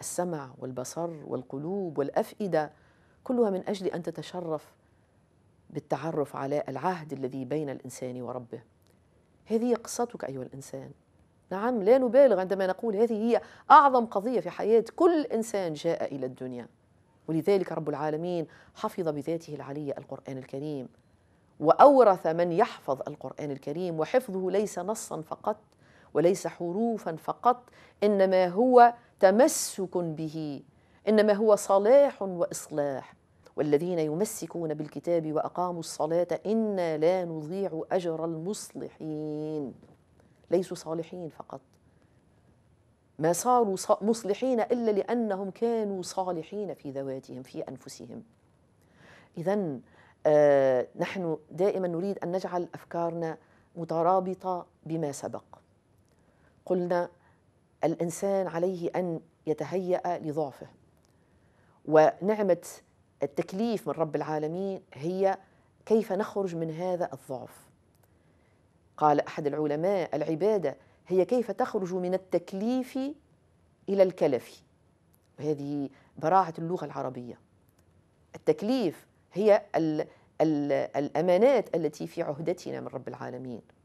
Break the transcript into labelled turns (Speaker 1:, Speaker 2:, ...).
Speaker 1: السمع والبصر والقلوب والافئده كلها من اجل ان تتشرف بالتعرف على العهد الذي بين الانسان وربه. هذه قصتك ايها الانسان. نعم لا نبالغ عندما نقول هذه هي اعظم قضيه في حياه كل انسان جاء الى الدنيا. ولذلك رب العالمين حفظ بذاته العليه القران الكريم. واورث من يحفظ القران الكريم وحفظه ليس نصا فقط وليس حروفا فقط انما هو تمسك به انما هو صلاح واصلاح والذين يمسكون بالكتاب واقاموا الصلاه انا لا نضيع اجر المصلحين ليسوا صالحين فقط ما صاروا مصلحين الا لانهم كانوا صالحين في ذواتهم في انفسهم اذا آه نحن دائما نريد ان نجعل افكارنا مترابطه بما سبق قلنا الانسان عليه ان يتهيأ لضعفه ونعمه التكليف من رب العالمين هي كيف نخرج من هذا الضعف قال احد العلماء العباده هي كيف تخرج من التكليف الى الكلف وهذه براعه اللغه العربيه التكليف هي الـ الـ الامانات التي في عهدتنا من رب العالمين